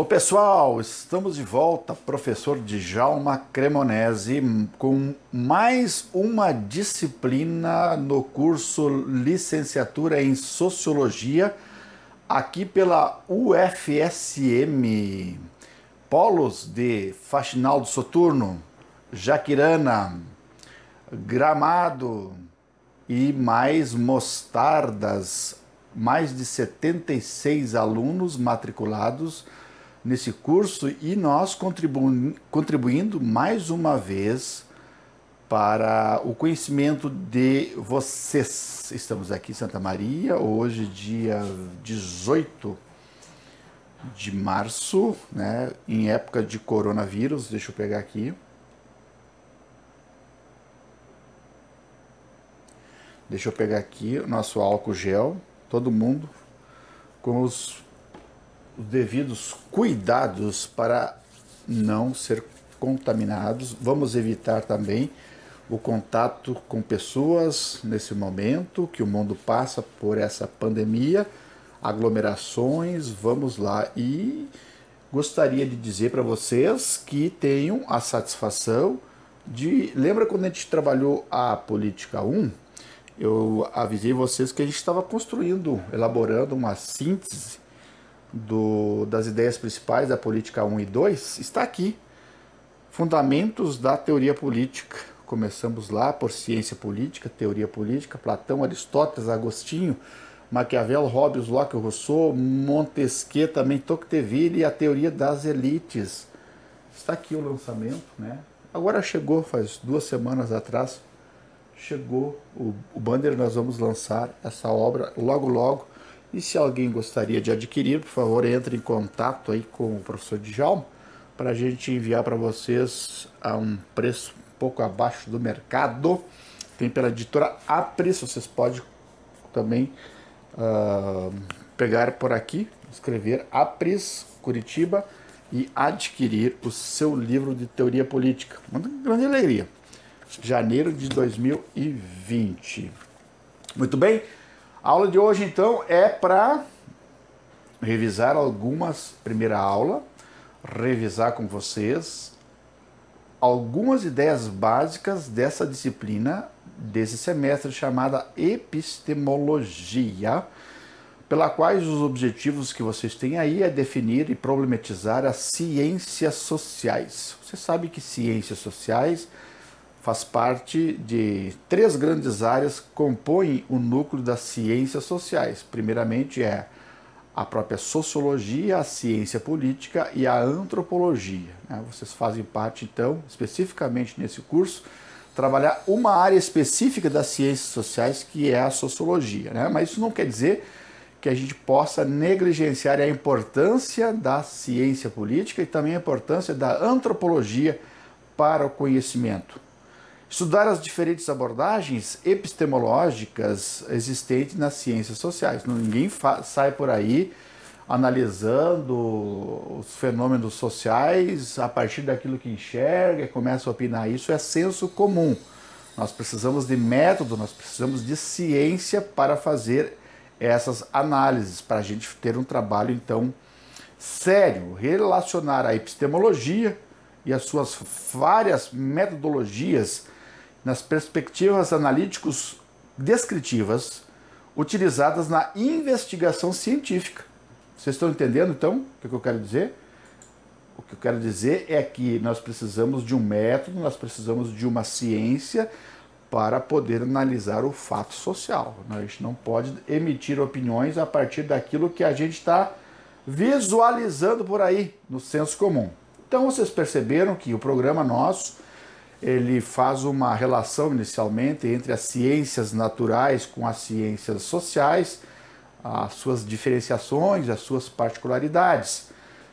Alô pessoal, estamos de volta, professor Djalma Cremonese, com mais uma disciplina no curso Licenciatura em Sociologia, aqui pela UFSM. Polos de Faxinal do Soturno, Jaquirana, Gramado e mais Mostardas. Mais de 76 alunos matriculados nesse curso e nós contribu contribuindo mais uma vez para o conhecimento de vocês. Estamos aqui em Santa Maria, hoje, dia 18 de março, né, em época de coronavírus. Deixa eu pegar aqui. Deixa eu pegar aqui o nosso álcool gel, todo mundo com os os devidos cuidados para não ser contaminados. Vamos evitar também o contato com pessoas nesse momento que o mundo passa por essa pandemia, aglomerações, vamos lá e gostaria de dizer para vocês que tenham a satisfação de lembra quando a gente trabalhou a política 1, eu avisei vocês que a gente estava construindo, elaborando uma síntese do, das ideias principais da política 1 e 2 está aqui. Fundamentos da teoria política. Começamos lá por ciência política, teoria política, Platão, Aristóteles, Agostinho, Maquiavel, Hobbes, Locke, Rousseau, Montesquieu, também Tocqueville e a teoria das elites. Está aqui o lançamento, né? Agora chegou, faz duas semanas atrás, chegou o, o banner, nós vamos lançar essa obra logo logo e se alguém gostaria de adquirir, por favor, entre em contato aí com o professor Djalma para a gente enviar para vocês a um preço um pouco abaixo do mercado. Tem pela editora Apris, vocês podem também uh, pegar por aqui, escrever Apris Curitiba e adquirir o seu livro de teoria política. Uma grande alegria. Janeiro de 2020. Muito bem? A aula de hoje, então, é para revisar algumas, primeira aula, revisar com vocês algumas ideias básicas dessa disciplina desse semestre chamada epistemologia, pela quais os objetivos que vocês têm aí é definir e problematizar as ciências sociais. Você sabe que ciências sociais faz parte de três grandes áreas que compõem o núcleo das ciências sociais. Primeiramente é a própria sociologia, a ciência política e a antropologia. Né? Vocês fazem parte, então, especificamente nesse curso, trabalhar uma área específica das ciências sociais, que é a sociologia. Né? Mas isso não quer dizer que a gente possa negligenciar a importância da ciência política e também a importância da antropologia para o conhecimento estudar as diferentes abordagens epistemológicas existentes nas ciências sociais. Ninguém sai por aí analisando os fenômenos sociais a partir daquilo que enxerga e começa a opinar. Isso é senso comum. Nós precisamos de método, nós precisamos de ciência para fazer essas análises, para a gente ter um trabalho, então, sério, relacionar a epistemologia e as suas várias metodologias nas perspectivas analíticos descritivas utilizadas na investigação científica. Vocês estão entendendo então o que eu quero dizer? O que eu quero dizer é que nós precisamos de um método, nós precisamos de uma ciência para poder analisar o fato social. Né? A gente não pode emitir opiniões a partir daquilo que a gente está visualizando por aí no senso comum. Então vocês perceberam que o programa nosso ele faz uma relação inicialmente entre as ciências naturais com as ciências sociais, as suas diferenciações, as suas particularidades.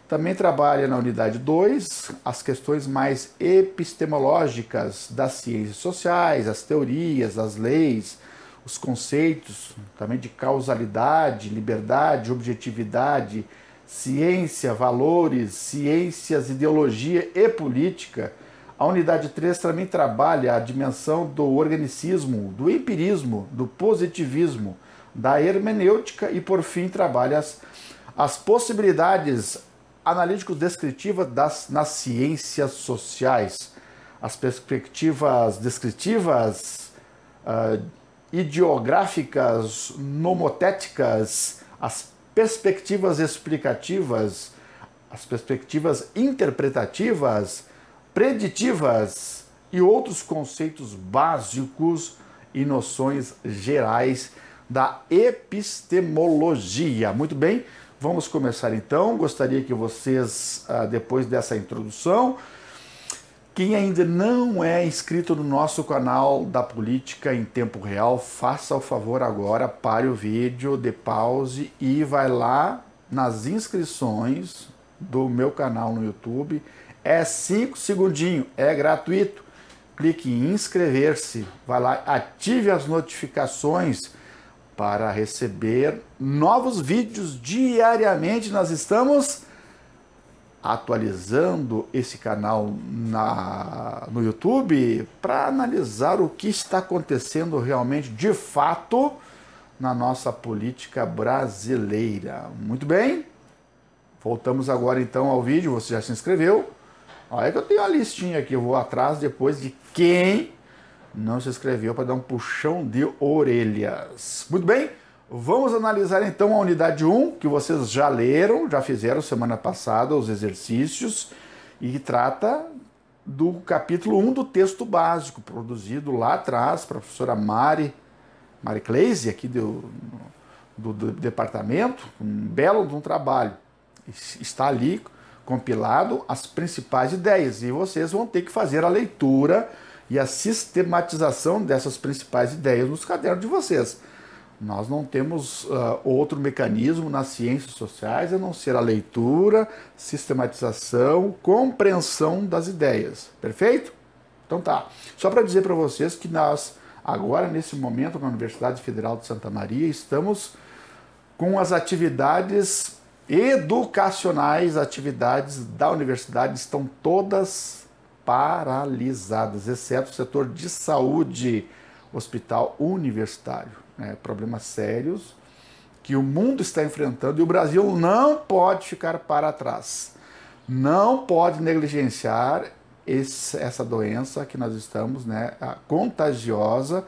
Também trabalha na unidade 2 as questões mais epistemológicas das ciências sociais, as teorias, as leis, os conceitos também de causalidade, liberdade, objetividade, ciência, valores, ciências, ideologia e política a unidade 3 também trabalha a dimensão do organicismo, do empirismo, do positivismo, da hermenêutica e, por fim, trabalha as, as possibilidades analítico-descritivas das, nas ciências sociais, as perspectivas descritivas, uh, ideográficas, nomotéticas, as perspectivas explicativas, as perspectivas interpretativas preditivas e outros conceitos básicos e noções gerais da epistemologia. Muito bem, vamos começar então. Gostaria que vocês, ah, depois dessa introdução, quem ainda não é inscrito no nosso canal da Política em Tempo Real, faça o favor agora, pare o vídeo, dê pause e vai lá nas inscrições do meu canal no YouTube é 5 segundinho, é gratuito. Clique em inscrever-se, vai lá, ative as notificações para receber novos vídeos diariamente. Nós estamos atualizando esse canal na, no YouTube para analisar o que está acontecendo realmente de fato na nossa política brasileira. Muito bem, voltamos agora então ao vídeo. Você já se inscreveu? Olha que eu tenho a listinha aqui, eu vou atrás depois de quem não se inscreveu para dar um puxão de orelhas. Muito bem, vamos analisar então a unidade 1, que vocês já leram, já fizeram semana passada os exercícios, e trata do capítulo 1 do texto básico, produzido lá atrás, professora Mari, Mari Cleise, aqui do, do, do departamento, um belo de um trabalho. Está ali compilado as principais ideias e vocês vão ter que fazer a leitura e a sistematização dessas principais ideias nos cadernos de vocês. Nós não temos uh, outro mecanismo nas ciências sociais a não ser a leitura, sistematização, compreensão das ideias. Perfeito? Então tá. Só para dizer para vocês que nós, agora nesse momento, na Universidade Federal de Santa Maria, estamos com as atividades educacionais, atividades da universidade estão todas paralisadas, exceto o setor de saúde, hospital universitário. é Problemas sérios que o mundo está enfrentando e o Brasil não pode ficar para trás. Não pode negligenciar esse, essa doença que nós estamos, né, contagiosa,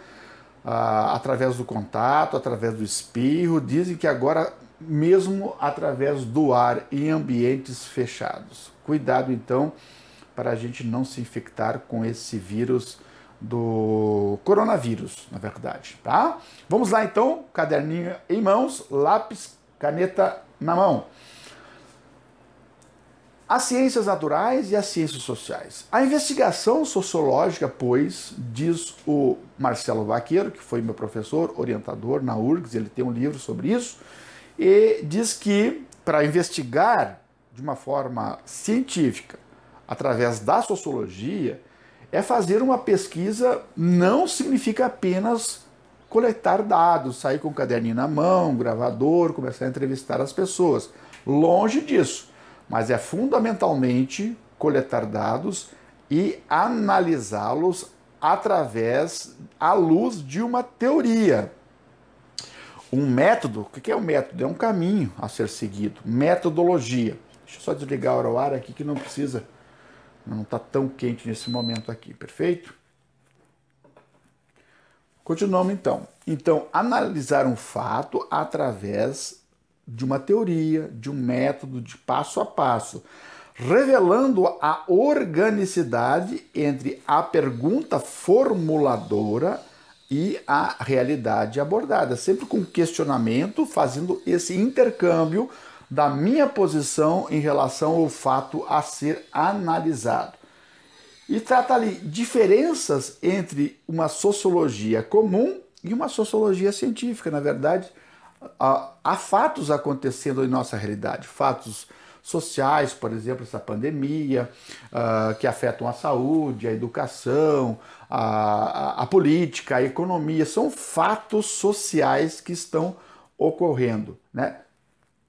através do contato, através do espirro. Dizem que agora mesmo através do ar em ambientes fechados. Cuidado então para a gente não se infectar com esse vírus do coronavírus, na verdade, tá? Vamos lá então, caderninho em mãos, lápis, caneta na mão. As ciências naturais e as ciências sociais. A investigação sociológica, pois, diz o Marcelo Vaqueiro, que foi meu professor, orientador na URGS, ele tem um livro sobre isso, e diz que para investigar de uma forma científica, através da sociologia, é fazer uma pesquisa não significa apenas coletar dados, sair com o caderninho na mão, um gravador, começar a entrevistar as pessoas. Longe disso, mas é fundamentalmente coletar dados e analisá-los através à luz de uma teoria. Um método, o que é um método? É um caminho a ser seguido, metodologia. Deixa eu só desligar o ar aqui que não precisa, não está tão quente nesse momento aqui, perfeito? Continuamos então. Então, analisar um fato através de uma teoria, de um método, de passo a passo, revelando a organicidade entre a pergunta formuladora e a realidade abordada, sempre com questionamento, fazendo esse intercâmbio da minha posição em relação ao fato a ser analisado. E trata ali diferenças entre uma sociologia comum e uma sociologia científica. Na verdade, há fatos acontecendo em nossa realidade, fatos sociais, por exemplo, essa pandemia, uh, que afetam a saúde, a educação, a, a, a política, a economia, são fatos sociais que estão ocorrendo. Né?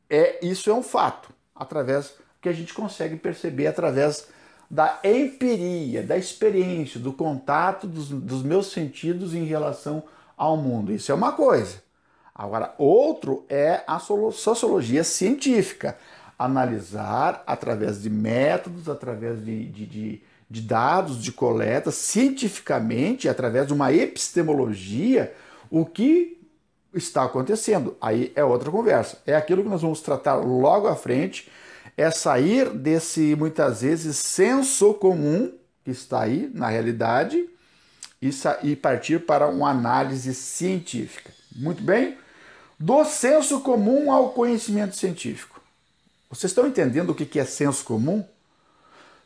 É, isso é um fato, através que a gente consegue perceber através da empiria, da experiência, do contato dos, dos, meus sentidos em relação ao mundo. Isso é uma coisa. Agora, outro é a sociologia científica analisar através de métodos, através de, de, de, de dados de coleta, cientificamente, através de uma epistemologia, o que está acontecendo. Aí é outra conversa. É aquilo que nós vamos tratar logo à frente. É sair desse, muitas vezes, senso comum que está aí na realidade e partir para uma análise científica. Muito bem? Do senso comum ao conhecimento científico. Vocês estão entendendo o que é senso comum?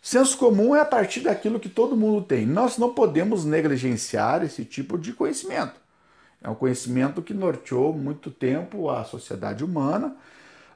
Senso comum é a partir daquilo que todo mundo tem. Nós não podemos negligenciar esse tipo de conhecimento. É um conhecimento que norteou muito tempo a sociedade humana,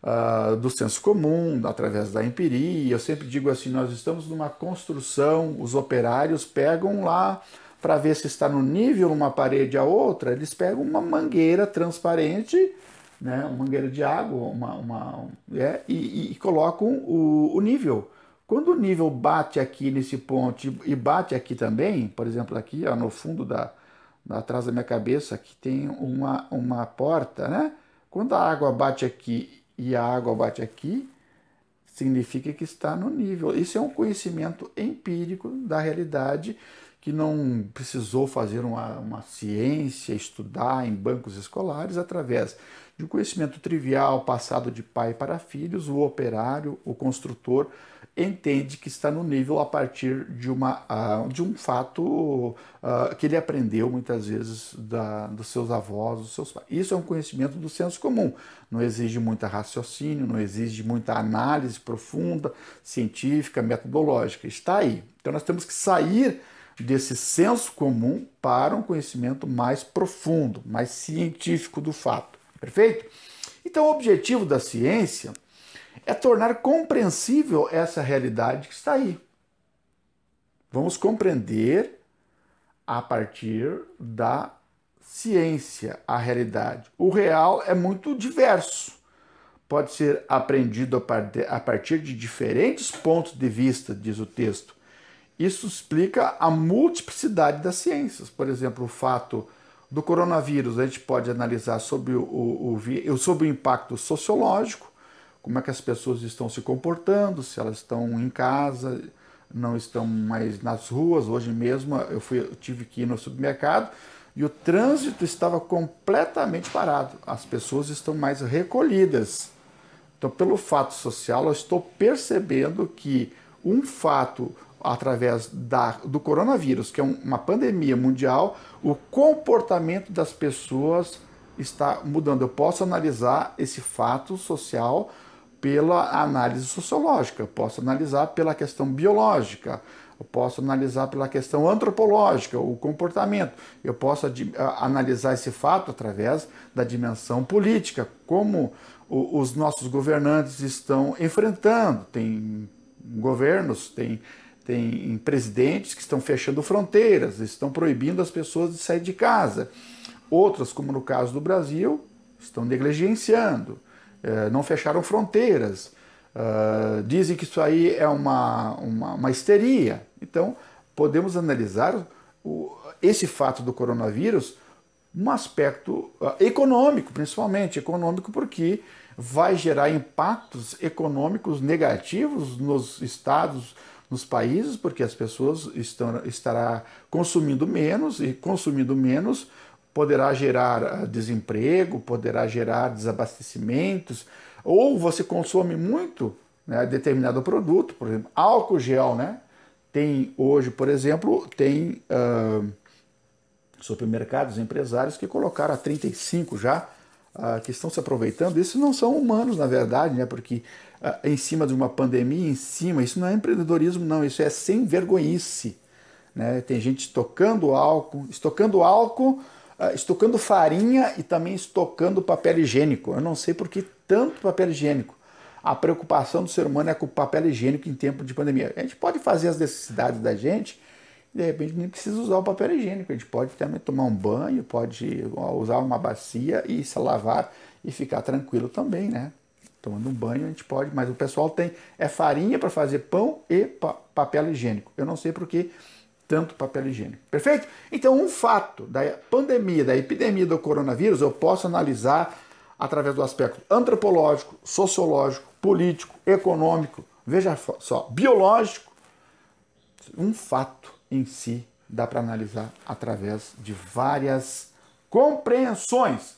uh, do senso comum, através da empiria. Eu sempre digo assim: nós estamos numa construção, os operários pegam lá para ver se está no nível uma parede a outra, eles pegam uma mangueira transparente né, uma mangueira de água, uma, uma é, e, e, colocam o, o, nível. Quando o nível bate aqui nesse ponto e bate aqui também, por exemplo, aqui ó, no fundo da atrás da minha cabeça, aqui tem uma, uma porta, né? Quando a água bate aqui e a água bate aqui, significa que está no nível. Isso é um conhecimento empírico da realidade que não precisou fazer uma, uma ciência, estudar em bancos escolares através de conhecimento trivial passado de pai para filhos, o operário, o construtor, entende que está no nível a partir de, uma, ah, de um fato ah, que ele aprendeu muitas vezes da, dos seus avós, dos seus pais. Isso é um conhecimento do senso comum, não exige muita raciocínio, não exige muita análise profunda, científica, metodológica. Está aí. Então nós temos que sair desse senso comum para um conhecimento mais profundo, mais científico do fato. Perfeito? Então, o objetivo da ciência é tornar compreensível essa realidade que está aí. Vamos compreender a partir da ciência a realidade. O real é muito diverso. Pode ser aprendido a partir de diferentes pontos de vista, diz o texto. Isso explica a multiplicidade das ciências. Por exemplo, o fato do coronavírus, a gente pode analisar sobre o, o, o, sobre o impacto sociológico, como é que as pessoas estão se comportando, se elas estão em casa, não estão mais nas ruas. Hoje mesmo eu, fui, eu tive que ir no supermercado e o trânsito estava completamente parado. As pessoas estão mais recolhidas. Então, pelo fato social, eu estou percebendo que um fato através da, do coronavírus, que é um, uma pandemia mundial, o comportamento das pessoas está mudando. Eu posso analisar esse fato social pela análise sociológica, eu posso analisar pela questão biológica, eu posso analisar pela questão antropológica, o comportamento, eu posso analisar esse fato através da dimensão política, como os nossos governantes estão enfrentando. Tem governos, tem tem presidentes que estão fechando fronteiras, estão proibindo as pessoas de sair de casa. Outras, como no caso do Brasil, estão negligenciando, eh, não fecharam fronteiras. Ah, dizem que isso aí é uma, uma, uma histeria. Então, podemos analisar o, esse fato do coronavírus um aspecto ah, econômico, principalmente econômico, porque vai gerar impactos econômicos negativos nos estados, nos países, porque as pessoas estão, estará consumindo menos e consumindo menos poderá gerar ah, desemprego, poderá gerar desabastecimentos, ou você consome muito né, determinado produto, por exemplo, álcool gel, né? Tem hoje, por exemplo, tem uh, supermercados, empresários que colocaram a 35 já, uh, que estão se aproveitando. Isso não são humanos, na verdade, né? Porque em cima de uma pandemia, em cima. Isso não é empreendedorismo, não. Isso é sem vergonhice. Né? Tem gente estocando álcool, estocando álcool, ah, estocando farinha e também estocando papel higiênico. Eu não sei por que tanto papel higiênico. A preocupação do ser humano é com o papel higiênico em tempo de pandemia. A gente pode fazer as necessidades da gente, de repente nem precisa usar o papel higiênico. A gente pode também tomar um banho, pode ah, usar uma bacia e se lavar e ficar tranquilo também, né? tomando um banho, a gente pode, mas o pessoal tem é farinha para fazer pão e pa papel higiênico. Eu não sei por que tanto papel higiênico. Perfeito? Então, um fato da pandemia, da epidemia do coronavírus, eu posso analisar através do aspecto antropológico, sociológico, político, econômico, veja só, biológico. Um fato em si dá para analisar através de várias compreensões.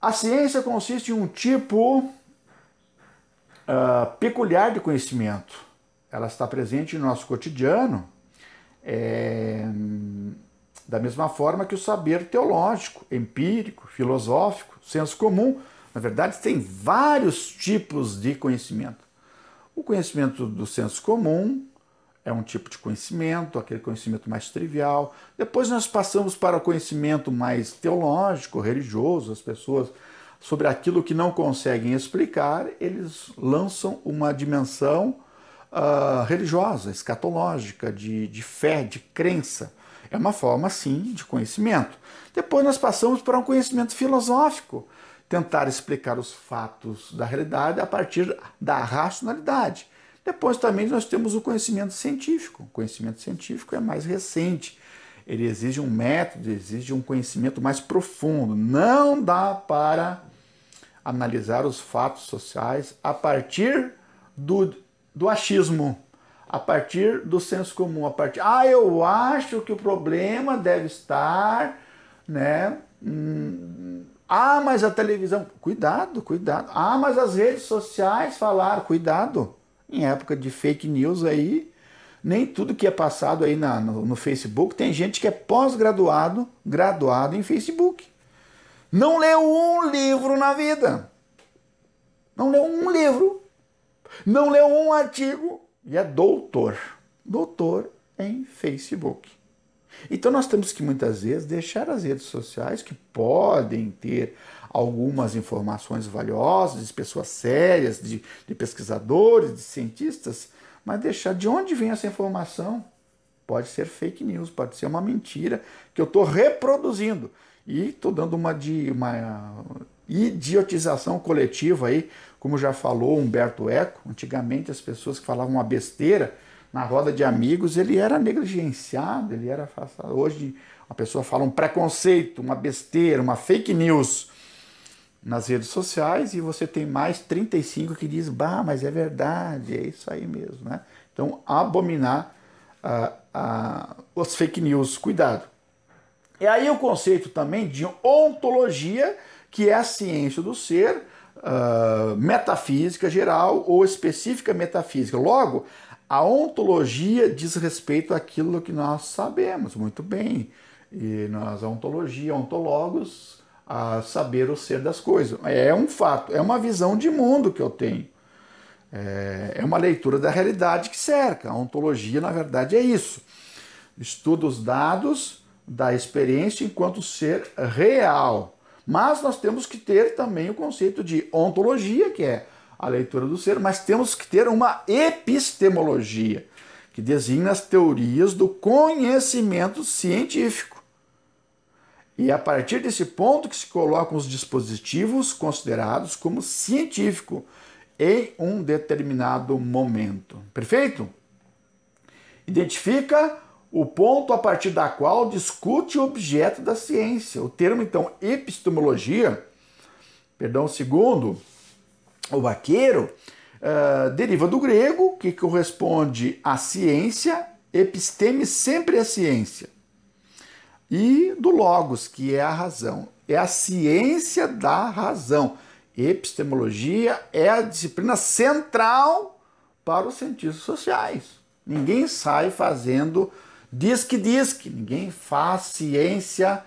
A ciência consiste em um tipo uh, peculiar de conhecimento. Ela está presente no nosso cotidiano, é, da mesma forma que o saber teológico, empírico, filosófico, senso comum. Na verdade, tem vários tipos de conhecimento. O conhecimento do senso comum, é um tipo de conhecimento, aquele conhecimento mais trivial. Depois nós passamos para o conhecimento mais teológico, religioso, as pessoas sobre aquilo que não conseguem explicar, eles lançam uma dimensão uh, religiosa, escatológica, de, de fé, de crença. É uma forma, sim, de conhecimento. Depois nós passamos para um conhecimento filosófico, tentar explicar os fatos da realidade a partir da racionalidade. Depois também nós temos o conhecimento científico. O conhecimento científico é mais recente. Ele exige um método, exige um conhecimento mais profundo. Não dá para analisar os fatos sociais a partir do, do achismo, a partir do senso comum, a partir. Ah, eu acho que o problema deve estar, né? Hum, ah, mas a televisão. Cuidado, cuidado. Ah, mas as redes sociais falaram. Cuidado em época de fake news aí, nem tudo que é passado aí na, no, no Facebook, tem gente que é pós-graduado, graduado em Facebook. Não leu um livro na vida. Não leu um livro. Não leu um artigo. E é doutor. Doutor em Facebook. Então nós temos que muitas vezes deixar as redes sociais, que podem ter algumas informações valiosas de pessoas sérias, de, de pesquisadores, de cientistas, mas deixar de onde vem essa informação. Pode ser fake news, pode ser uma mentira que eu estou reproduzindo. E estou dando uma, de, uma idiotização coletiva aí, como já falou Humberto Eco. Antigamente as pessoas que falavam uma besteira na roda de amigos, ele era negligenciado, ele era. Hoje a pessoa fala um preconceito, uma besteira, uma fake news nas redes sociais e você tem mais 35 que diz, bah, mas é verdade, é isso aí mesmo, né? Então, abominar ah, ah, os fake news, cuidado. E aí o conceito também de ontologia, que é a ciência do ser, ah, metafísica geral ou específica metafísica. Logo, a ontologia diz respeito àquilo que nós sabemos muito bem. E nós, a ontologia, ontólogos, a saber o ser das coisas. É um fato, é uma visão de mundo que eu tenho. É, é uma leitura da realidade que cerca. A ontologia, na verdade, é isso. Estuda os dados da experiência enquanto ser real. Mas nós temos que ter também o conceito de ontologia, que é a leitura do ser, mas temos que ter uma epistemologia, que designa as teorias do conhecimento científico e é a partir desse ponto que se colocam os dispositivos considerados como científico em um determinado momento. Perfeito? Identifica o ponto a partir da qual discute o objeto da ciência. O termo então epistemologia, perdão, segundo o vaqueiro, uh, deriva do grego que corresponde à ciência, episteme sempre a ciência e do logos, que é a razão. É a ciência da razão. Epistemologia é a disciplina central para os cientistas sociais. Ninguém sai fazendo disque-disque, ninguém faz ciência,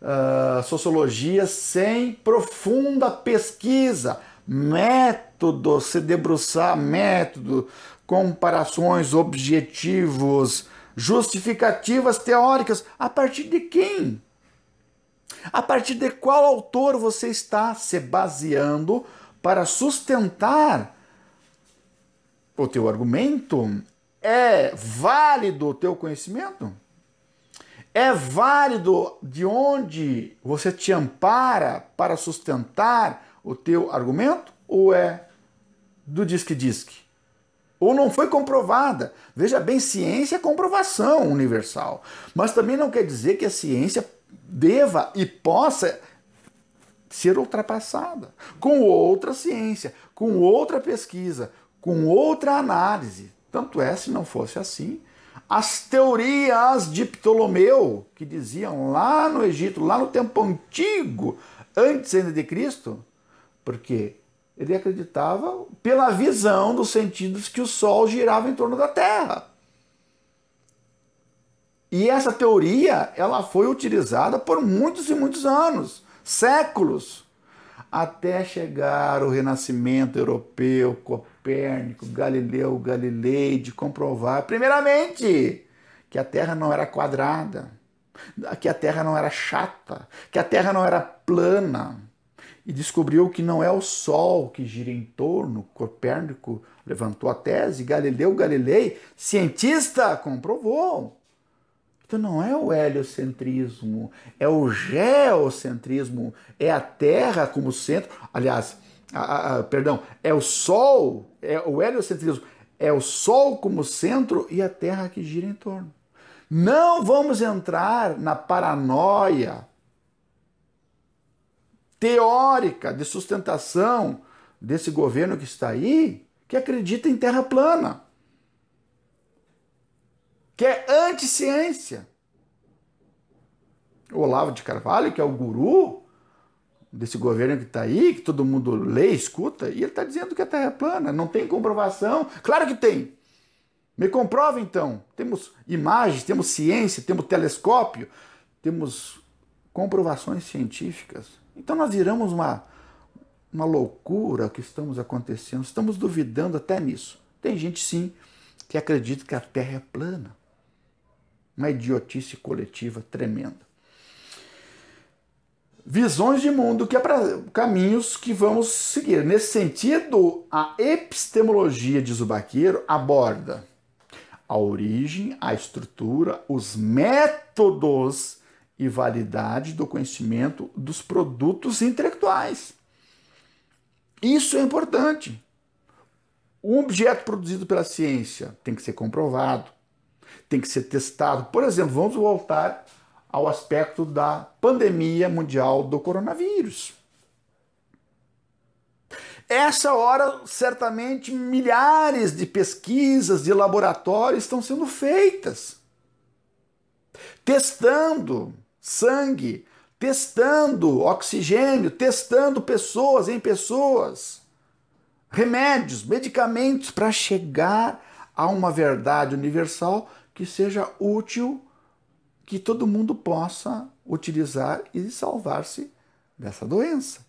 uh, sociologia sem profunda pesquisa, método, se debruçar, método, comparações, objetivos, justificativas teóricas. A partir de quem? A partir de qual autor você está se baseando para sustentar o teu argumento? É válido o teu conhecimento? É válido de onde você te ampara para sustentar o teu argumento? Ou é do disque-disque? ou não foi comprovada. Veja bem, ciência é comprovação universal, mas também não quer dizer que a ciência deva e possa ser ultrapassada com outra ciência, com outra pesquisa, com outra análise. Tanto é, se não fosse assim, as teorias de Ptolomeu, que diziam lá no Egito, lá no tempo antigo, antes ainda de Cristo, porque ele acreditava pela visão dos sentidos que o Sol girava em torno da Terra. E essa teoria ela foi utilizada por muitos e muitos anos, séculos, até chegar o Renascimento europeu, Copérnico, Galileu Galilei, de comprovar, primeiramente, que a Terra não era quadrada, que a Terra não era chata, que a Terra não era plana e descobriu que não é o Sol que gira em torno. Copérnico levantou a tese, Galileu Galilei, cientista, comprovou. Então não é o heliocentrismo, é o geocentrismo, é a Terra como centro. Aliás, a, a, perdão, é o Sol, é o heliocentrismo, é o Sol como centro e a Terra que gira em torno. Não vamos entrar na paranoia teórica de sustentação desse governo que está aí, que acredita em terra plana, que é anti-ciência. O Olavo de Carvalho, que é o guru desse governo que está aí, que todo mundo lê, escuta, e ele está dizendo que a terra é plana, não tem comprovação. Claro que tem. Me comprova então. Temos imagens, temos ciência, temos telescópio, temos comprovações científicas então nós viramos uma, uma loucura que estamos acontecendo, estamos duvidando até nisso. Tem gente sim que acredita que a Terra é plana. Uma idiotice coletiva tremenda. Visões de mundo que é para caminhos que vamos seguir. Nesse sentido, a epistemologia de Zubaqueiro aborda a origem, a estrutura, os métodos e validade do conhecimento dos produtos intelectuais. Isso é importante. Um objeto produzido pela ciência tem que ser comprovado, tem que ser testado. Por exemplo, vamos voltar ao aspecto da pandemia mundial do coronavírus. Essa hora, certamente, milhares de pesquisas de laboratórios estão sendo feitas, testando sangue, testando oxigênio, testando pessoas em pessoas, remédios, medicamentos para chegar a uma verdade universal que seja útil, que todo mundo possa utilizar e salvar-se dessa doença.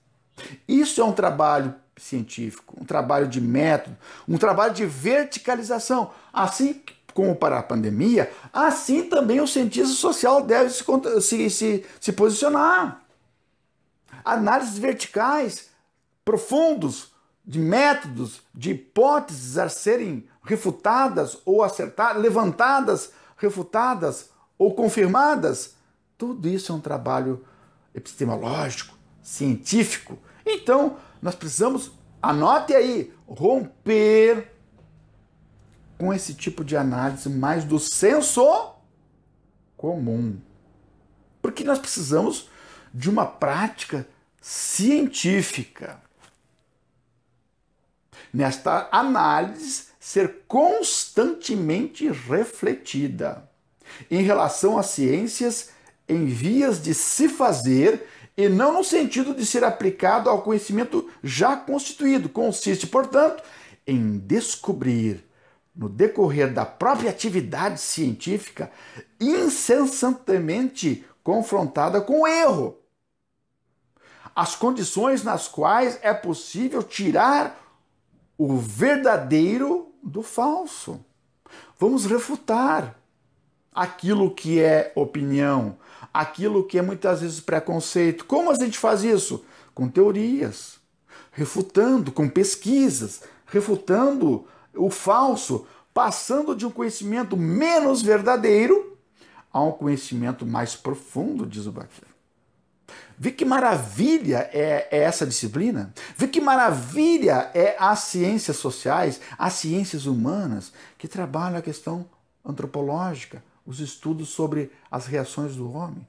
Isso é um trabalho científico, um trabalho de método, um trabalho de verticalização. Assim como para a pandemia, assim também o cientista social deve se, se, se, se posicionar. Análises verticais, profundos, de métodos, de hipóteses a serem refutadas ou acertadas, levantadas, refutadas ou confirmadas. Tudo isso é um trabalho epistemológico, científico. Então, nós precisamos, anote aí, romper com esse tipo de análise mais do senso comum. Porque nós precisamos de uma prática científica. Nesta análise ser constantemente refletida em relação às ciências em vias de se fazer e não no sentido de ser aplicado ao conhecimento já constituído. Consiste, portanto, em descobrir no decorrer da própria atividade científica, incessantemente confrontada com o erro. As condições nas quais é possível tirar o verdadeiro do falso. Vamos refutar aquilo que é opinião, aquilo que é muitas vezes preconceito. Como a gente faz isso? Com teorias, refutando, com pesquisas, refutando o falso, passando de um conhecimento menos verdadeiro a um conhecimento mais profundo, diz o Bakhtin. Vê que maravilha é, é, essa disciplina? Vê que maravilha é as ciências sociais, as ciências humanas, que trabalham a questão antropológica, os estudos sobre as reações do homem,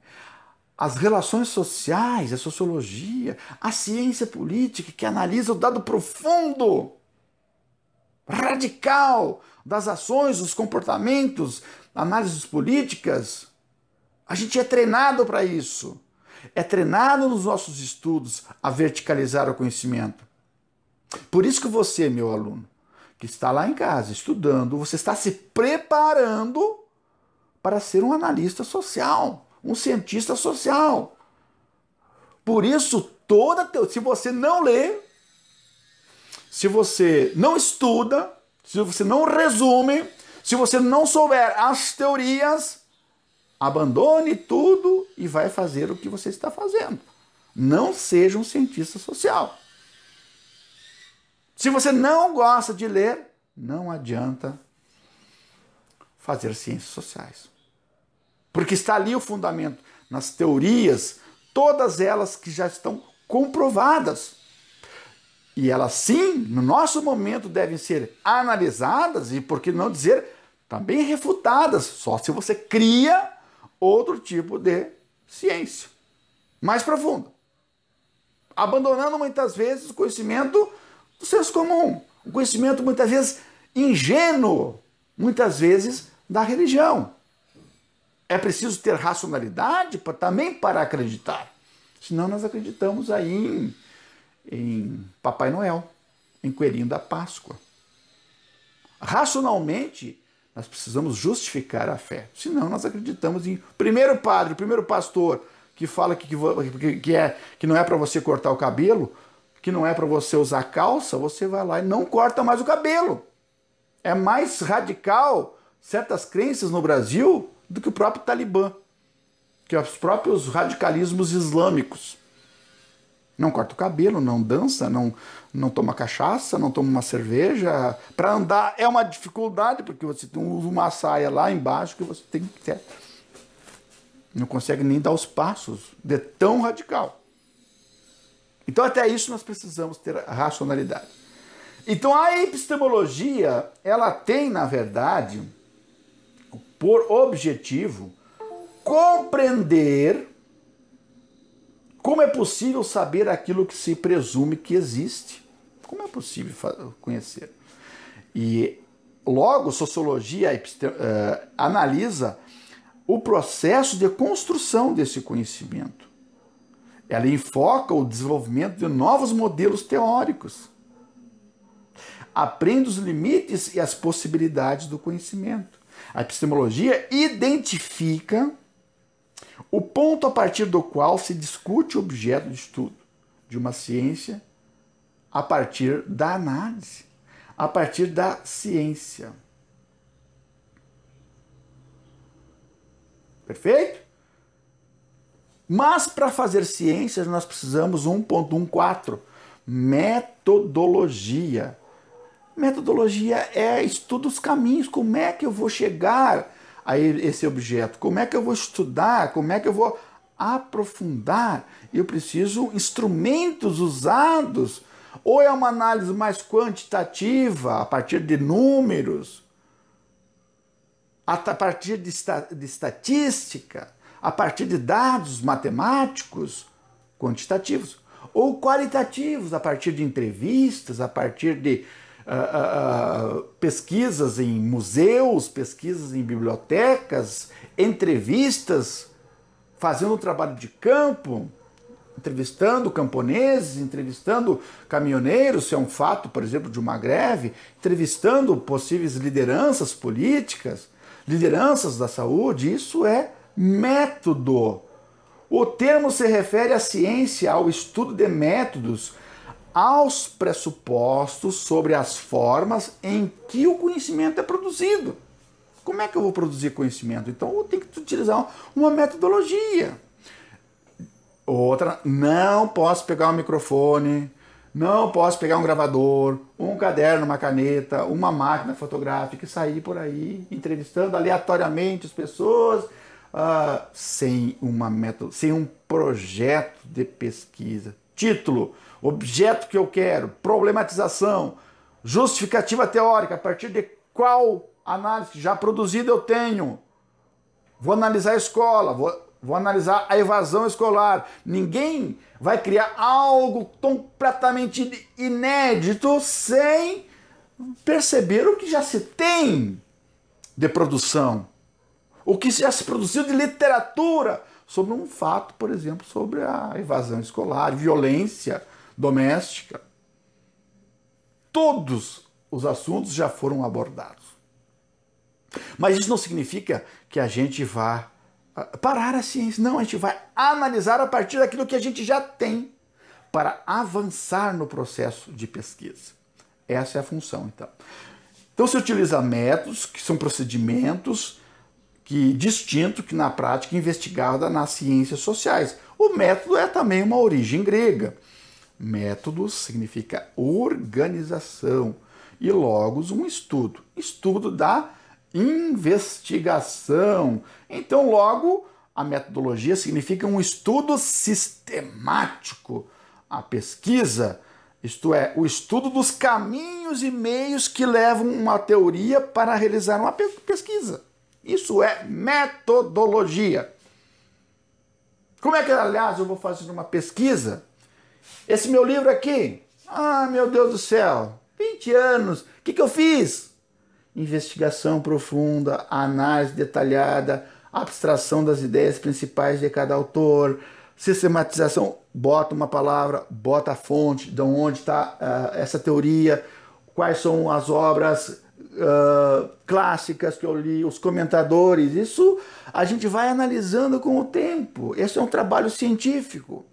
as relações sociais, a sociologia, a ciência política, que analisa o dado profundo radical das ações, dos comportamentos, análises políticas. A gente é treinado para isso. É treinado nos nossos estudos a verticalizar o conhecimento. Por isso que você, meu aluno, que está lá em casa estudando, você está se preparando para ser um analista social, um cientista social. Por isso, toda se você não ler, se você não estuda, se você não resume, se você não souber as teorias, abandone tudo e vai fazer o que você está fazendo. Não seja um cientista social. Se você não gosta de ler, não adianta fazer ciências sociais. Porque está ali o fundamento nas teorias, todas elas que já estão comprovadas. E elas sim, no nosso momento, devem ser analisadas e, por que não dizer, também refutadas, só se você cria outro tipo de ciência mais profunda. Abandonando muitas vezes o conhecimento do senso comum, o conhecimento muitas vezes ingênuo, muitas vezes da religião. É preciso ter racionalidade pra, também para acreditar. Senão nós acreditamos aí em em Papai Noel, em Coelhinho da Páscoa. Racionalmente, nós precisamos justificar a fé. Senão, nós acreditamos em primeiro padre, primeiro pastor que fala que, que, que é, que não é para você cortar o cabelo, que não é para você usar calça, você vai lá e não corta mais o cabelo. É mais radical certas crenças no Brasil do que o próprio Talibã, que é os próprios radicalismos islâmicos. Não corta o cabelo, não dança, não, não toma cachaça, não toma uma cerveja. Para andar é uma dificuldade, porque você tem uma saia lá embaixo que você tem que. Não consegue nem dar os passos de tão radical. Então, até isso, nós precisamos ter racionalidade. Então, a epistemologia, ela tem, na verdade, por objetivo compreender como é possível saber aquilo que se presume que existe? Como é possível conhecer? E logo, sociologia uh, analisa o processo de construção desse conhecimento. Ela enfoca o desenvolvimento de novos modelos teóricos. Aprende os limites e as possibilidades do conhecimento. A epistemologia identifica o ponto a partir do qual se discute o objeto de estudo de uma ciência a partir da análise, a partir da ciência. Perfeito? Mas para fazer ciências nós precisamos 1.14, metodologia. Metodologia é estudo os caminhos, como é que eu vou chegar a esse objeto? Como é que eu vou estudar? Como é que eu vou aprofundar? Eu preciso instrumentos usados. Ou é uma análise mais quantitativa, a partir de números, a partir de, de estatística, a partir de dados matemáticos quantitativos, ou qualitativos, a partir de entrevistas, a partir de uh, uh, pesquisas em museus, pesquisas em bibliotecas, entrevistas, fazendo trabalho de campo, entrevistando camponeses, entrevistando caminhoneiros, se é um fato, por exemplo, de uma greve, entrevistando possíveis lideranças políticas, lideranças da saúde, isso é método. O termo se refere à ciência, ao estudo de métodos, aos pressupostos sobre as formas em que o conhecimento é produzido. Como é que eu vou produzir conhecimento? Então eu tenho que utilizar uma metodologia. Outra, não posso pegar um microfone, não posso pegar um gravador, um caderno, uma caneta, uma máquina fotográfica e sair por aí entrevistando aleatoriamente as pessoas uh, sem, uma meto sem um projeto de pesquisa título, objeto que eu quero, problematização, justificativa teórica, a partir de qual análise já produzida eu tenho. Vou analisar a escola, vou, vou analisar a evasão escolar. Ninguém vai criar algo completamente inédito sem perceber o que já se tem de produção, o que já se produziu de literatura, sobre um fato, por exemplo, sobre a evasão escolar, violência doméstica. Todos os assuntos já foram abordados. Mas isso não significa que a gente vá ah, parar a ciência. Não, a gente vai analisar a partir daquilo que a gente já tem para avançar no processo de pesquisa. Essa é a função, então. Então se utiliza métodos, que são procedimentos que distinto que na prática investigada nas ciências sociais. O método é também uma origem grega. Método significa organização e logos um estudo, estudo da investigação. Então, logo, a metodologia significa um estudo sistemático, a pesquisa, isto é, o estudo dos caminhos e meios que levam uma teoria para realizar uma pesquisa. Isso é metodologia. Como é que, aliás, eu vou fazer uma pesquisa? Esse meu livro aqui, ah, meu Deus do céu, 20 anos, o que, que eu fiz? Investigação profunda, análise detalhada, abstração das ideias principais de cada autor, sistematização, bota uma palavra, bota a fonte, de onde está uh, ah, essa teoria, quais são as obras uh, clássicas que eu li, os comentadores, isso a gente vai analisando com o tempo. Esse é um trabalho científico.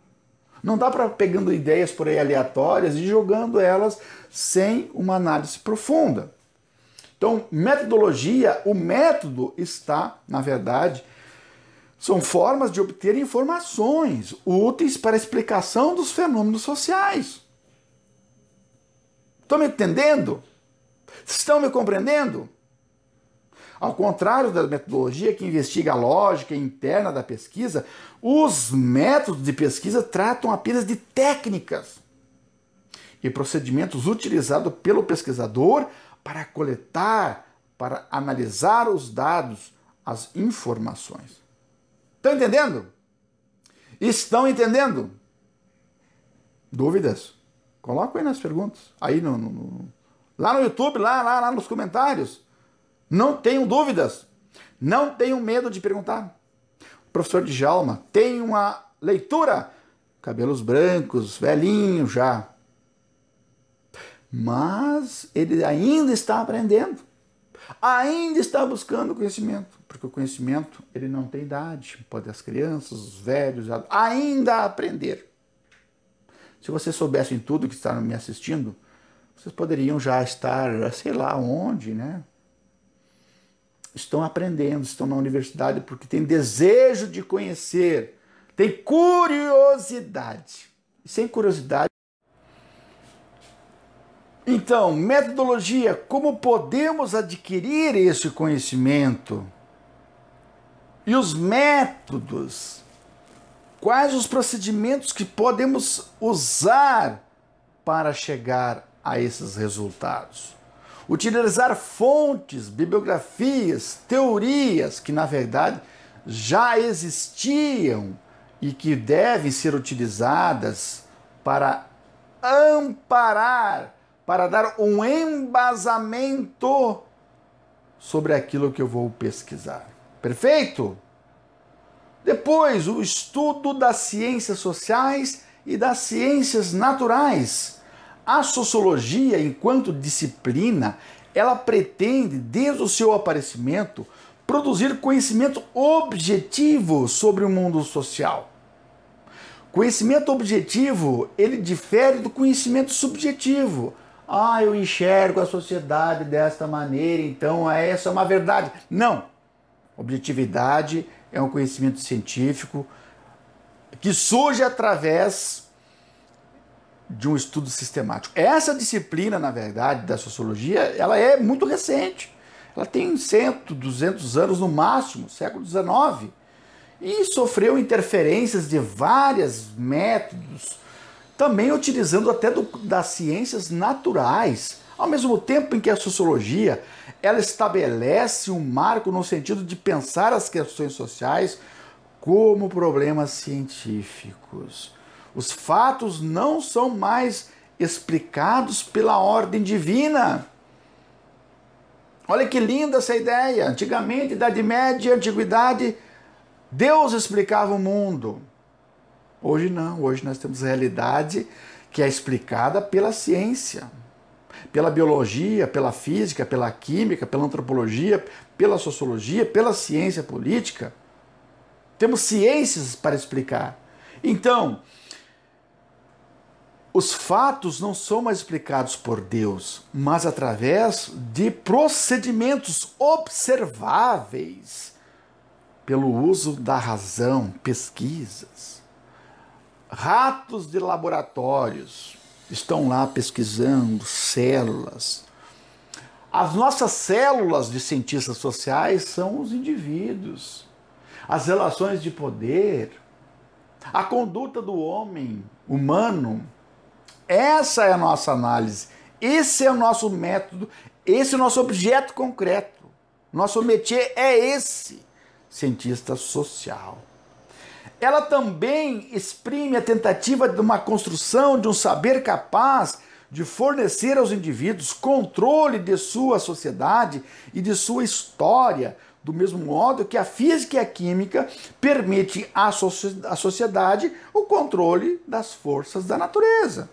Não dá para pegando ideias por aí aleatórias e jogando elas sem uma análise profunda. Então, metodologia, o método está, na verdade, são formas de obter informações úteis para a explicação dos fenômenos sociais. Estão me entendendo? Estão me compreendendo? Ao contrário da metodologia que investiga a lógica interna da pesquisa, os métodos de pesquisa tratam apenas de técnicas e procedimentos utilizados pelo pesquisador para coletar, para analisar os dados, as informações. Estão entendendo? Estão entendendo? Dúvidas? Coloca aí nas perguntas, aí no, no, no lá no YouTube, lá, lá, lá nos comentários. Não tenham dúvidas. Não tenham medo de perguntar. O professor Djalma tem uma leitura. Cabelos brancos, velhinho já. Mas ele ainda está aprendendo. Ainda está buscando conhecimento. Porque o conhecimento ele não tem idade. Pode as crianças, os velhos, ainda aprender. Se vocês soubessem tudo que está me assistindo, vocês poderiam já estar, sei lá onde, né? Estão aprendendo, estão na universidade porque tem desejo de conhecer, tem curiosidade. sem curiosidade. Então, metodologia: como podemos adquirir esse conhecimento? E os métodos? Quais os procedimentos que podemos usar para chegar a esses resultados. Utilizar fontes, bibliografias, teorias que na verdade já existiam e que devem ser utilizadas para amparar, para dar um embasamento sobre aquilo que eu vou pesquisar. Perfeito? Depois, o estudo das ciências sociais e das ciências naturais. A sociologia, enquanto disciplina, ela pretende, desde o seu aparecimento, produzir conhecimento objetivo sobre o mundo social. Conhecimento objetivo, ele difere do conhecimento subjetivo. Ah, eu enxergo a sociedade desta maneira, então ah, essa é uma verdade. Não. Objetividade é um conhecimento científico que surge através de um estudo sistemático. Essa disciplina, na verdade, da sociologia, ela é muito recente. Ela tem 100, 200 anos no máximo, século XIX. E sofreu interferências de vários métodos, também utilizando até do, das ciências naturais. Ao mesmo tempo em que a sociologia ela estabelece um marco no sentido de pensar as questões sociais como problemas científicos os fatos não são mais explicados pela ordem divina. Olha que linda essa ideia. Antigamente, Idade Média, Antiguidade, Deus explicava o mundo. Hoje não, hoje nós temos realidade que é explicada pela ciência, pela biologia, pela física, pela química, pela antropologia, pela sociologia, pela ciência política. Temos ciências para explicar. Então, os fatos não são mais explicados por Deus, mas através de procedimentos observáveis pelo uso da razão, pesquisas. Ratos de laboratórios estão lá pesquisando células. As nossas células de cientistas sociais são os indivíduos. As relações de poder, a conduta do homem humano essa é a nossa análise, esse é o nosso método, esse é o nosso objeto concreto. Nosso métier é esse, cientista social. Ela também exprime a tentativa de uma construção de um saber capaz de fornecer aos indivíduos controle de sua sociedade e de sua história, do mesmo modo que a física e a química permitem à sociedade o controle das forças da natureza.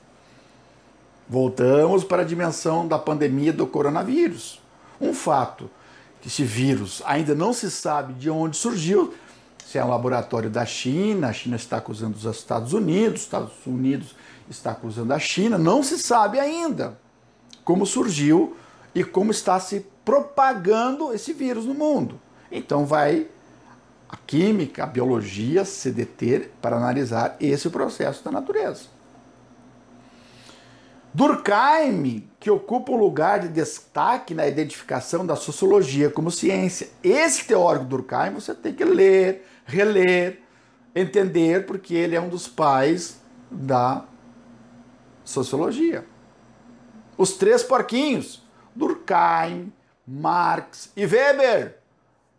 Voltamos para a dimensão da pandemia do coronavírus. Um fato que esse vírus ainda não se sabe de onde surgiu, se é um laboratório da China, a China está acusando os Estados Unidos, os Estados Unidos está acusando a China, não se sabe ainda como surgiu e como está se propagando esse vírus no mundo. Então vai a química, a biologia se deter para analisar esse processo da natureza. Durkheim, que ocupa um lugar de destaque na identificação da sociologia como ciência. Esse teórico Durkheim você tem que ler, reler, entender, porque ele é um dos pais da sociologia. Os três porquinhos, Durkheim, Marx e Weber,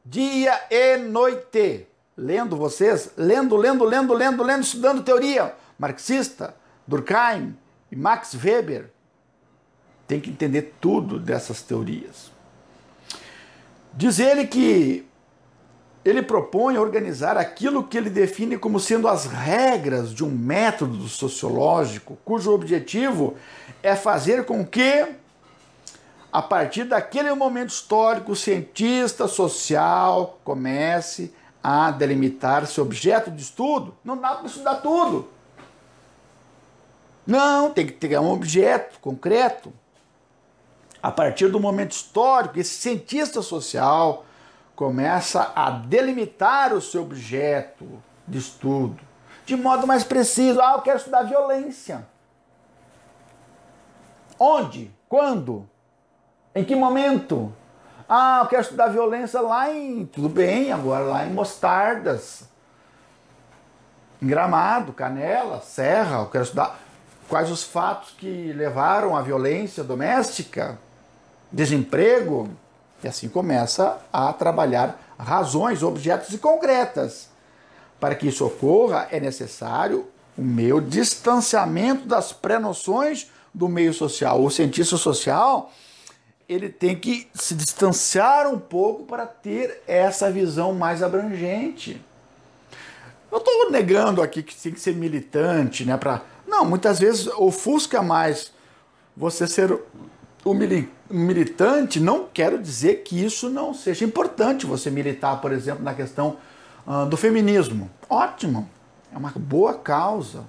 dia e noite. Lendo vocês, lendo, lendo, lendo, lendo, lendo, estudando teoria marxista, Durkheim, e Max Weber tem que entender tudo dessas teorias. Diz ele que ele propõe organizar aquilo que ele define como sendo as regras de um método sociológico, cujo objetivo é fazer com que, a partir daquele momento histórico, o cientista social comece a delimitar seu objeto de estudo. Não dá para estudar tudo. Não, tem que ter um objeto concreto. A partir do momento histórico, esse cientista social começa a delimitar o seu objeto de estudo de modo mais preciso. Ah, eu quero estudar violência. Onde? Quando? Em que momento? Ah, eu quero estudar violência lá em. Tudo bem, agora lá em Mostardas. Em Gramado, Canela, Serra, eu quero estudar quais os fatos que levaram à violência doméstica, desemprego, e assim começa a trabalhar razões, objetos e concretas. Para que isso ocorra, é necessário o meu distanciamento das pré-noções do meio social. O cientista social ele tem que se distanciar um pouco para ter essa visão mais abrangente. Eu estou negando aqui que tem que ser militante, né, para não, muitas vezes ofusca mais você ser o militante. Não quero dizer que isso não seja importante você militar, por exemplo, na questão ah, do feminismo. Ótimo, é uma boa causa,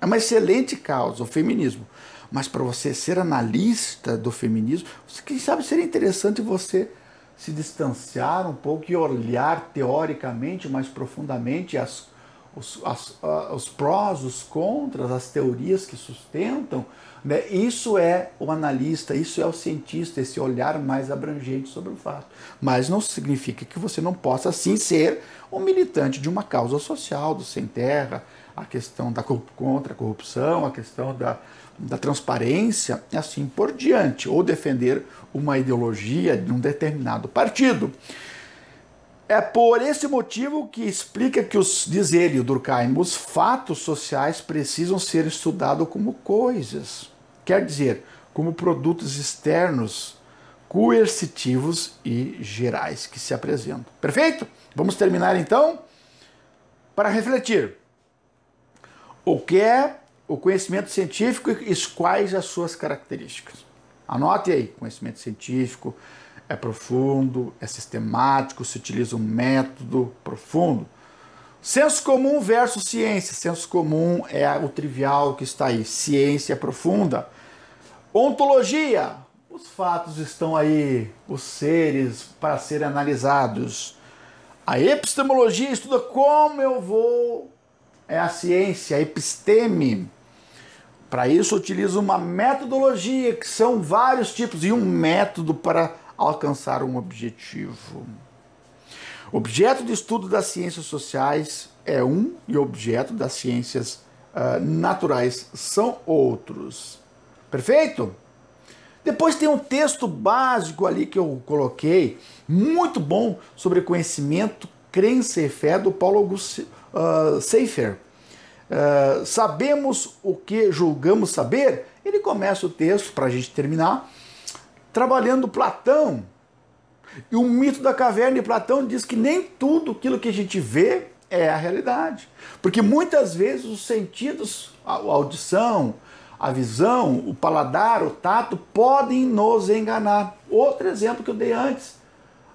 é uma excelente causa o feminismo. Mas para você ser analista do feminismo, quem sabe seria interessante você se distanciar um pouco e olhar teoricamente mais profundamente as os, as, os prós, os contras, as teorias que sustentam, né? isso é o analista, isso é o cientista, esse olhar mais abrangente sobre o fato. Mas não significa que você não possa, sim, ser um militante de uma causa social, do sem terra, a questão da contra a corrupção, a questão da, da transparência, assim por diante, ou defender uma ideologia de um determinado partido. É por esse motivo que explica que, os, diz ele, o Durkheim, os fatos sociais precisam ser estudados como coisas, quer dizer, como produtos externos, coercitivos e gerais que se apresentam. Perfeito? Vamos terminar então para refletir. O que é o conhecimento científico e quais as suas características? Anote aí: conhecimento científico, é profundo, é sistemático, se utiliza um método profundo. Senso comum versus ciência. Senso comum é o trivial que está aí. Ciência profunda. Ontologia. Os fatos estão aí, os seres para serem analisados. A epistemologia estuda como eu vou. É a ciência, a episteme. Para isso utiliza uma metodologia que são vários tipos e um método para alcançar um objetivo. Objeto de estudo das ciências sociais é um e objeto das ciências uh, naturais são outros. Perfeito? Depois tem um texto básico ali que eu coloquei, muito bom, sobre conhecimento, crença e fé, do Paulo Augusto uh, Seifer. Uh, sabemos o que julgamos saber? Ele começa o texto, para a gente terminar, trabalhando Platão. E o mito da caverna de Platão diz que nem tudo aquilo que a gente vê é a realidade. Porque muitas vezes os sentidos, a audição, a visão, o paladar, o tato, podem nos enganar. Outro exemplo que eu dei antes.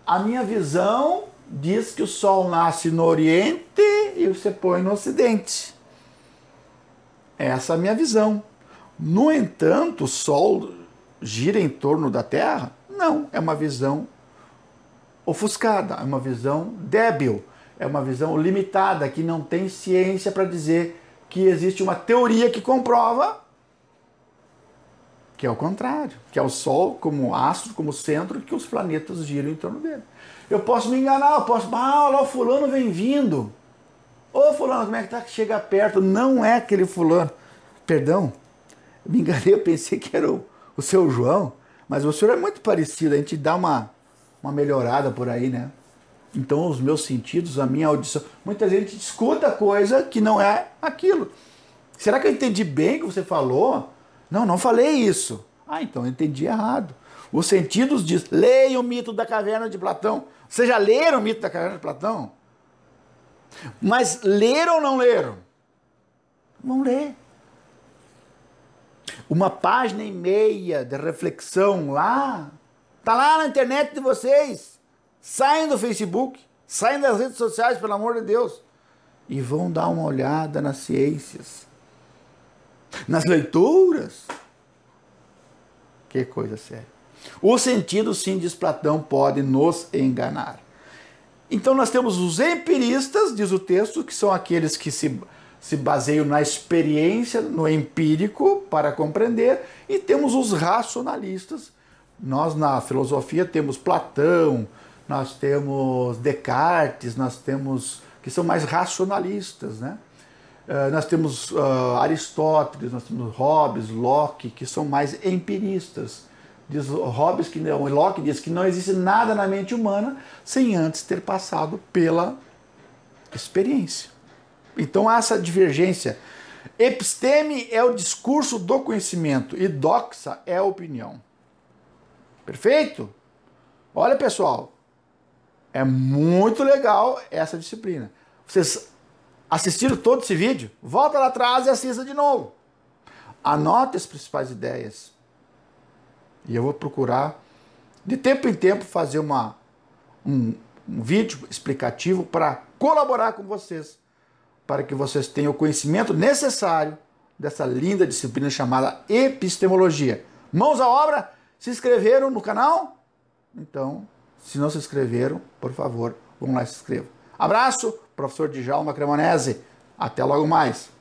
A minha visão diz que o sol nasce no oriente e você põe no ocidente. Essa é a minha visão. No entanto, o sol gira em torno da Terra? Não, é uma visão ofuscada, é uma visão débil, é uma visão limitada, que não tem ciência para dizer que existe uma teoria que comprova que é o contrário, que é o Sol como astro, como centro, que os planetas giram em torno dele. Eu posso me enganar, eu posso, ah, lá o fulano vem vindo. Ô fulano, como é que tá? Chega perto, não é aquele fulano. Perdão, me enganei, eu pensei que era o, o seu João, mas o senhor é muito parecido, a gente dá uma, uma melhorada por aí, né? Então, os meus sentidos, a minha audição. Muita gente escuta coisa que não é aquilo. Será que eu entendi bem o que você falou? Não, não falei isso. Ah, então eu entendi errado. Os sentidos diz: leia o mito da caverna de Platão. Vocês já leram o mito da caverna de Platão? Mas leram ou não leram? Vão ler uma página e meia de reflexão lá. Tá lá na internet de vocês. Saem do Facebook, saem das redes sociais, pelo amor de Deus, e vão dar uma olhada nas ciências, nas leituras. Que coisa séria. O sentido, sim, diz Platão, pode nos enganar. Então nós temos os empiristas, diz o texto, que são aqueles que se se baseiam na experiência, no empírico, para compreender, e temos os racionalistas. Nós, na filosofia, temos Platão, nós temos Descartes, nós temos. que são mais racionalistas, né? Eh, nós temos uh, Aristóteles, nós temos Hobbes, Locke, que são mais empiristas. Diz Hobbes que não, Locke diz que não existe nada na mente humana sem antes ter passado pela experiência. Então há essa divergência. Episteme é o discurso do conhecimento e doxa é a opinião. Perfeito? Olha, pessoal, é muito legal essa disciplina. Vocês assistiram todo esse vídeo? Volta lá atrás e assista de novo. Anote as principais ideias. E eu vou procurar, de tempo em tempo, fazer uma, um, um vídeo explicativo para colaborar com vocês para que vocês tenham o conhecimento necessário dessa linda disciplina chamada epistemologia. Mãos à obra? Se inscreveram no canal? Então, se não se inscreveram, por favor, vão lá se inscrevam. Abraço, professor Djalma Cremonese. Até logo mais.